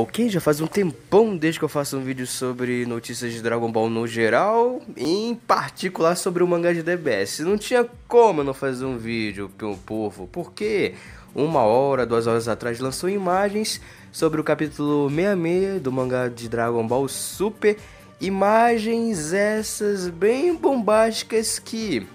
Ok, já faz um tempão desde que eu faço um vídeo sobre notícias de Dragon Ball no geral, em particular sobre o mangá de DBS. Não tinha como eu não fazer um vídeo, pro povo, porque uma hora, duas horas atrás lançou imagens sobre o capítulo 66 do mangá de Dragon Ball Super. Imagens essas bem bombásticas que,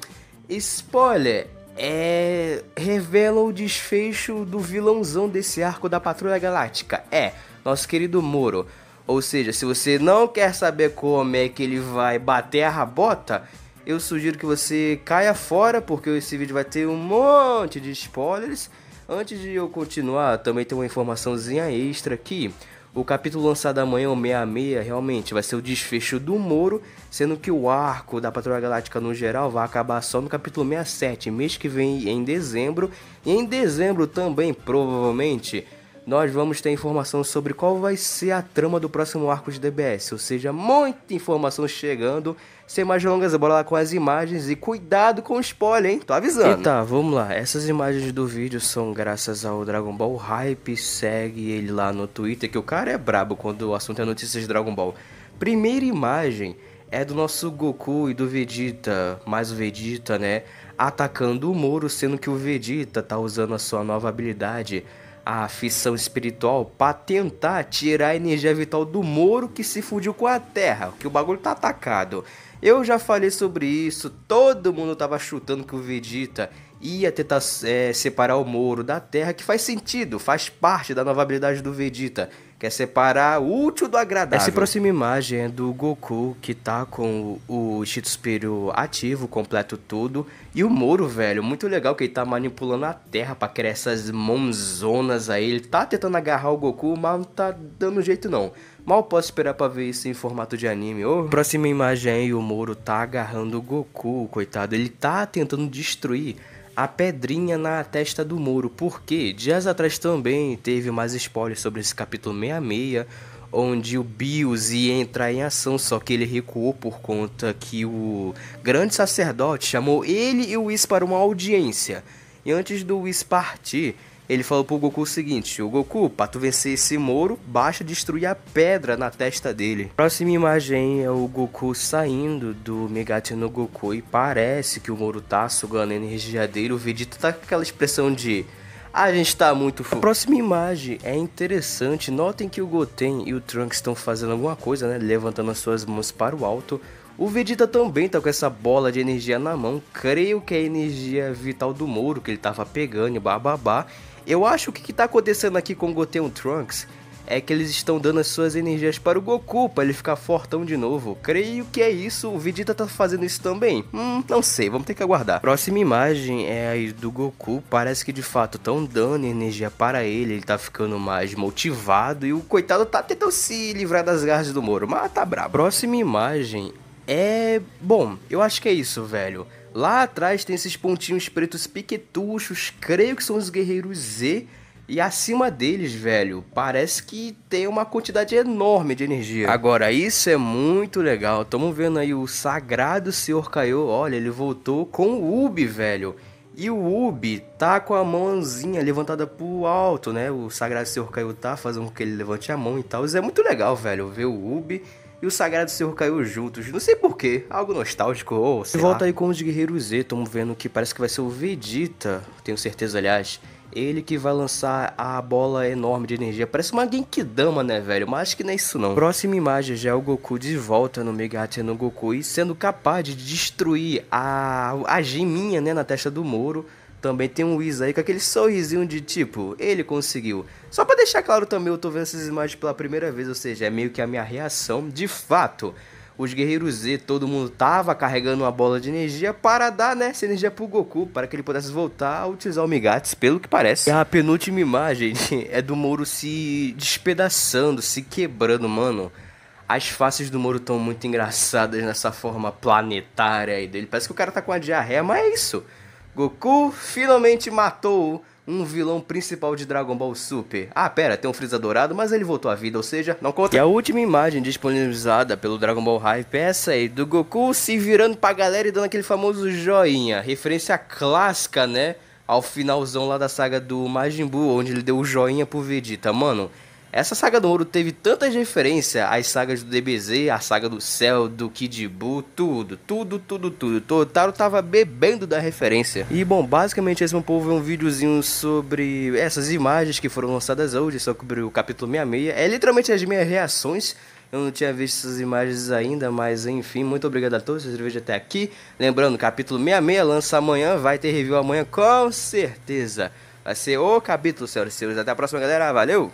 spoiler, é, revelam o desfecho do vilãozão desse arco da Patrulha Galáctica. É, nosso querido Moro. Ou seja, se você não quer saber como é que ele vai bater a rabota, eu sugiro que você caia fora, porque esse vídeo vai ter um monte de spoilers. Antes de eu continuar, também tem uma informaçãozinha extra aqui. O capítulo lançado amanhã, o 66, realmente vai ser o desfecho do Moro, sendo que o arco da Patrulha Galáctica no geral vai acabar só no capítulo 67, mês que vem em dezembro. E em dezembro também, provavelmente, nós vamos ter informação sobre qual vai ser a trama do próximo arco de DBS, ou seja, muita informação chegando. Sem mais longas, bora lá com as imagens e cuidado com o spoiler, hein? Tô avisando. E tá, vamos lá. Essas imagens do vídeo são graças ao Dragon Ball Hype, segue ele lá no Twitter, que o cara é brabo quando o assunto é notícias de Dragon Ball. Primeira imagem é do nosso Goku e do Vegeta, mais o Vegeta, né? Atacando o Moro, sendo que o Vegeta tá usando a sua nova habilidade a aflição espiritual para tentar tirar a energia vital do Moro que se fundiu com a Terra, que o bagulho tá atacado. Eu já falei sobre isso, todo mundo tava chutando que o Vegeta ia tentar é, separar o Moro da Terra, que faz sentido, faz parte da nova habilidade do Vegeta. Quer separar o útil do agradável. Essa próxima imagem é do Goku, que tá com o, o ativo, completo tudo. E o Moro, velho, muito legal que ele tá manipulando a terra pra criar essas mãozonas aí. Ele tá tentando agarrar o Goku, mas não tá dando jeito não. Mal posso esperar pra ver isso em formato de anime. Oh. Próxima imagem aí, o Moro tá agarrando o Goku, coitado. Ele tá tentando destruir a pedrinha na testa do Moro, porque dias atrás também teve mais spoilers sobre esse capítulo 6 66, onde o Bios ia entrar em ação, só que ele recuou por conta que o grande sacerdote chamou ele e o Whis para uma audiência. E antes do Whis partir, ele falou pro Goku o seguinte: O Goku, para tu vencer esse Moro, basta destruir a pedra na testa dele. Próxima imagem é o Goku saindo do Megate no Goku e parece que o Moro tá sugando a energia dele. O Vegeta tá com aquela expressão de a gente tá muito full. Próxima imagem é interessante. Notem que o Goten e o Trunks estão fazendo alguma coisa, né? Levantando as suas mãos para o alto. O Vegeta também tá com essa bola de energia na mão. Creio que é a energia vital do Moro que ele tava pegando, bababá. Eu acho que o que tá acontecendo aqui com o Goten e o Trunks é que eles estão dando as suas energias para o Goku, para ele ficar fortão de novo. Creio que é isso, o Vegeta tá fazendo isso também. Hum, não sei, vamos ter que aguardar. Próxima imagem é a do Goku, parece que de fato estão dando energia para ele, ele tá ficando mais motivado e o coitado tá tentando se livrar das garras do Moro, mas tá brabo. Próxima imagem é. Bom, eu acho que é isso, velho. Lá atrás tem esses pontinhos pretos piquetuchos, creio que são os guerreiros Z e acima deles, velho, parece que tem uma quantidade enorme de energia. Agora, isso é muito legal. Tamo vendo aí o sagrado Senhor caiu. Olha, ele voltou com o Ubi, velho. E o Ubi tá com a mãozinha levantada pro alto, né? O sagrado Senhor caiu tá fazendo com que ele levante a mão e tal. Isso é muito legal, velho, ver o Ubi e o Sagrado Senhor caiu juntos. Não sei porquê, algo nostálgico ou sei e volta lá. aí com os Guerreiros Z, tamo vendo que parece que vai ser o Vegeta, tenho certeza, aliás. Ele que vai lançar a bola enorme de energia. Parece uma Genkidama, né, velho? Mas acho que não é isso não. Próxima imagem já é o Goku de volta no Mega no Goku e sendo capaz de destruir a, a Jiminha né, na testa do Moro. Também tem um Wiz aí com aquele sorrisinho de tipo, ele conseguiu. Só para deixar claro também, eu tô vendo essas imagens pela primeira vez, ou seja, é meio que a minha reação de fato os guerreiros Z, todo mundo tava carregando uma bola de energia para dar né, essa energia pro Goku, para que ele pudesse voltar a utilizar o Migatsu, pelo que parece. E é a penúltima imagem é do Moro se despedaçando, se quebrando, mano. As faces do Moro estão muito engraçadas nessa forma planetária aí dele. Parece que o cara tá com a diarreia, mas é isso. Goku finalmente matou um vilão principal de Dragon Ball Super. Ah, pera, tem um Freeza dourado, mas ele voltou à vida, ou seja, não conta. E a última imagem disponibilizada pelo Dragon Ball Hype é essa aí, do Goku se virando pra galera e dando aquele famoso joinha. Referência clássica, né? Ao finalzão lá da saga do Majin Buu, onde ele deu o joinha pro Vegeta. Mano, essa saga do ouro teve tantas referências às sagas do DBZ, a saga do céu, do Kid Buu, tudo, tudo, tudo, tudo. Totaro tava bebendo da referência. E bom, basicamente esse meu povo é um videozinho sobre essas imagens que foram lançadas hoje, só sobre o capítulo 66. É literalmente as minhas reações eu não tinha visto essas imagens ainda, mas enfim, muito obrigado a todos vocês vejam até aqui. Lembrando, capítulo 66 lança amanhã, vai ter review amanhã com certeza. Vai ser o capítulo, senhoras e senhores. Até a próxima, galera. Valeu!